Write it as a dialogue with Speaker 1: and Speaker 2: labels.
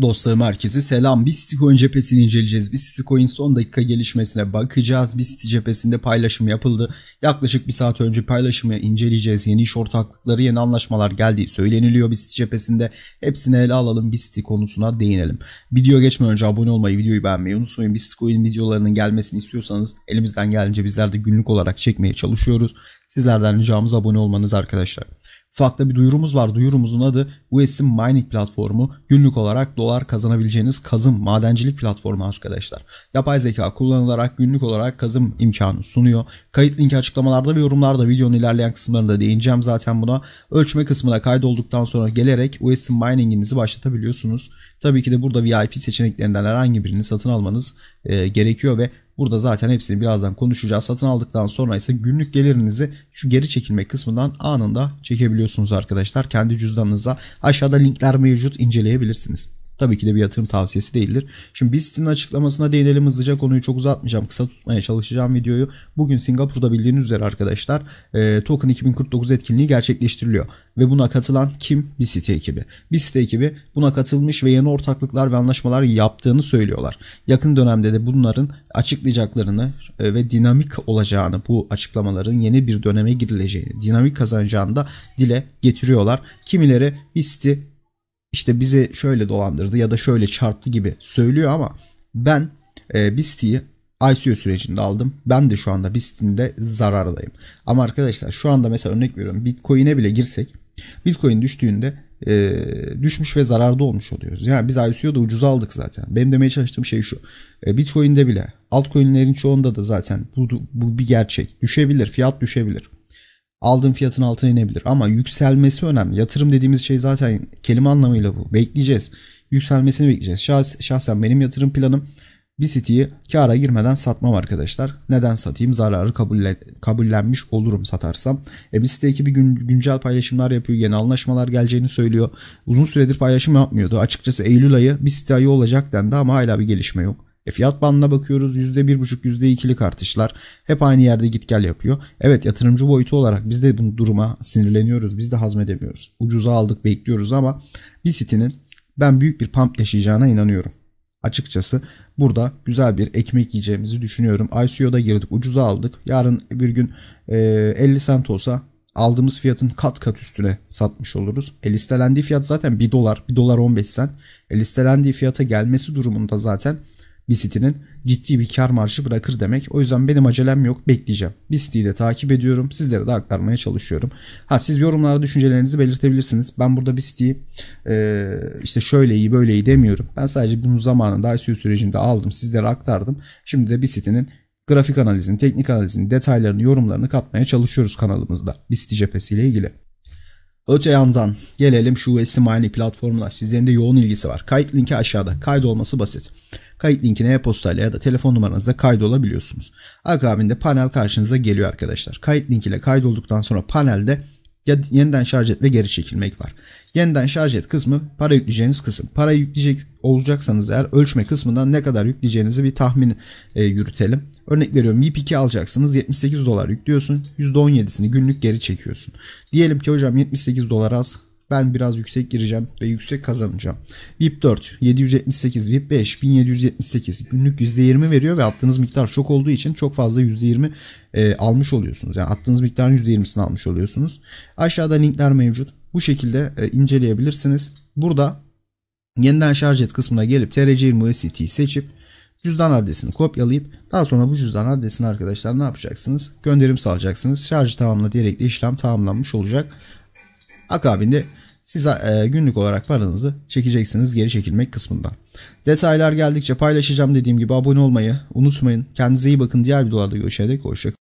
Speaker 1: Dostlarım herkese selam. Biz Bitcoin cephesini inceleyeceğiz. Biz Bitcoin son dakika gelişmesine bakacağız. Biz cephesinde paylaşım yapıldı. Yaklaşık bir saat önce paylaşımı inceleyeceğiz. Yeni iş ortaklıkları, yeni anlaşmalar geldi. söyleniliyor Biz cephesinde. Hepsini ele alalım. Biz konusuna değinelim. Video geçmeden önce abone olmayı, videoyu beğenmeyi unutmayın. Biz Bitcoin videolarının gelmesini istiyorsanız elimizden gelince bizler de günlük olarak çekmeye çalışıyoruz. Sizlerden ricamız abone olmanız arkadaşlar. Ufakta bir duyurumuz var. Duyurumuzun adı US'in mining platformu. Günlük olarak dolar kazanabileceğiniz kazım madencilik platformu arkadaşlar. Yapay zeka kullanılarak günlük olarak kazım imkanı sunuyor. Kayıt linki açıklamalarda ve yorumlarda videonun ilerleyen kısımlarında değineceğim zaten buna. Ölçme kısmına kaydolduktan sonra gelerek US'in mininginizi başlatabiliyorsunuz. Tabii ki de burada VIP seçeneklerinden herhangi birini satın almanız e, gerekiyor ve Burada zaten hepsini birazdan konuşacağız. Satın aldıktan sonra ise günlük gelirinizi şu geri çekilme kısmından anında çekebiliyorsunuz arkadaşlar. Kendi cüzdanınıza aşağıda linkler mevcut inceleyebilirsiniz. Tabii ki de bir yatırım tavsiyesi değildir. Şimdi BIST'in açıklamasına değinelim hızlıca konuyu çok uzatmayacağım. Kısa tutmaya çalışacağım videoyu. Bugün Singapur'da bildiğiniz üzere arkadaşlar e, Token 2049 etkinliği gerçekleştiriliyor. Ve buna katılan kim? BIST ekibi. BIST ekibi buna katılmış ve yeni ortaklıklar ve anlaşmalar yaptığını söylüyorlar. Yakın dönemde de bunların açıklayacaklarını e, ve dinamik olacağını bu açıklamaların yeni bir döneme girileceğini, dinamik kazanacağını da dile getiriyorlar. Kimileri BIST'i işte bizi şöyle dolandırdı ya da şöyle çarptı gibi söylüyor ama ben e, BIST'i ICO sürecinde aldım. Ben de şu anda BIST'in de zarardayım. Ama arkadaşlar şu anda mesela örnek veriyorum Bitcoin'e bile girsek Bitcoin düştüğünde e, düşmüş ve zararda olmuş oluyoruz. Yani biz ICO'da ucuz aldık zaten. Benim demeye çalıştığım şey şu. E, Bitcoin'de bile altcoin'lerin çoğunda da zaten bu, bu bir gerçek. Düşebilir, fiyat düşebilir aldığın fiyatın altına inebilir. Ama yükselmesi önemli. Yatırım dediğimiz şey zaten kelime anlamıyla bu. Bekleyeceğiz. Yükselmesini bekleyeceğiz. Şahs, şahsen benim yatırım planım bir siteyi kara girmeden satmam arkadaşlar. Neden satayım? Zararı kabulle, kabullenmiş olurum satarsam. E bir site ekibi gün, güncel paylaşımlar yapıyor. Yeni anlaşmalar geleceğini söylüyor. Uzun süredir paylaşım yapmıyordu. Açıkçası Eylül ayı bir site ayı olacak dendi ama hala bir gelişme yok. E fiyat bandına bakıyoruz %1,5 %2'lik artışlar hep aynı yerde git gel yapıyor. Evet yatırımcı boyutu olarak biz de bu duruma sinirleniyoruz. Biz de hazmedemiyoruz. Ucuza aldık bekliyoruz ama bir sitenin ben büyük bir pump yaşayacağına inanıyorum. Açıkçası burada güzel bir ekmek yiyeceğimizi düşünüyorum. ICO'da girdik ucuza aldık. Yarın bir gün 50 e, sent olsa aldığımız fiyatın kat kat üstüne satmış oluruz. E listelendiği fiyat zaten 1 dolar. 1 dolar 15 sent. E listelendiği fiyata gelmesi durumunda zaten bir sitenin ciddi bir kar marjı bırakır demek. O yüzden benim acelem yok bekleyeceğim. Bir siteyi de takip ediyorum. Sizlere de aktarmaya çalışıyorum. Ha siz yorumlarda düşüncelerinizi belirtebilirsiniz. Ben burada bir siteyi e, işte şöyle iyi böyle iyi demiyorum. Ben sadece bunu zamanında ICO sürecinde aldım sizlere aktardım. Şimdi de bir sitenin grafik analizini, teknik analizini, detaylarını, yorumlarını katmaya çalışıyoruz kanalımızda. Bir site cephesiyle ilgili. Öte yandan gelelim şu Westmani platformuna. Sizlerin de yoğun ilgisi var. Kayıt linki aşağıda. Kaydolması basit. Kayıt linkine e-postayla ya da telefon numaranızla kaydolabiliyorsunuz. Akabinde panel karşınıza geliyor arkadaşlar. Kayıt linkiyle kaydolduktan sonra panelde yeniden şarj et ve geri çekilmek var. Yeniden şarj et kısmı para yükleyeceğiniz kısım. Para yükleyecek olacaksanız eğer ölçme kısmından ne kadar yükleyeceğinizi bir tahmin e, yürütelim. Örnek veriyorum VIP2 alacaksınız 78 dolar yüklüyorsun %17'sini günlük geri çekiyorsun. Diyelim ki hocam 78 dolar az ben biraz yüksek gireceğim ve yüksek kazanacağım. VIP 4 778, VIP 5 1778 günlük %20 veriyor ve attığınız miktar çok olduğu için çok fazla %20 e, almış oluyorsunuz. Yani attığınız miktarın %20'sini almış oluyorsunuz. Aşağıda linkler mevcut. Bu şekilde e, inceleyebilirsiniz. Burada yeniden şarj et kısmına gelip TRC20 USDT'yi seçip cüzdan adresini kopyalayıp daha sonra bu cüzdan adresini arkadaşlar ne yapacaksınız? Gönderim sağlayacaksınız. Şarjı tamamla diyerek de işlem tamamlanmış olacak. Akabinde siz e, günlük olarak paranızı çekeceksiniz geri çekilmek kısmından. Detaylar geldikçe paylaşacağım dediğim gibi abone olmayı unutmayın. Kendinize iyi bakın. Diğer videolarda görüşene dek hoşçakalın.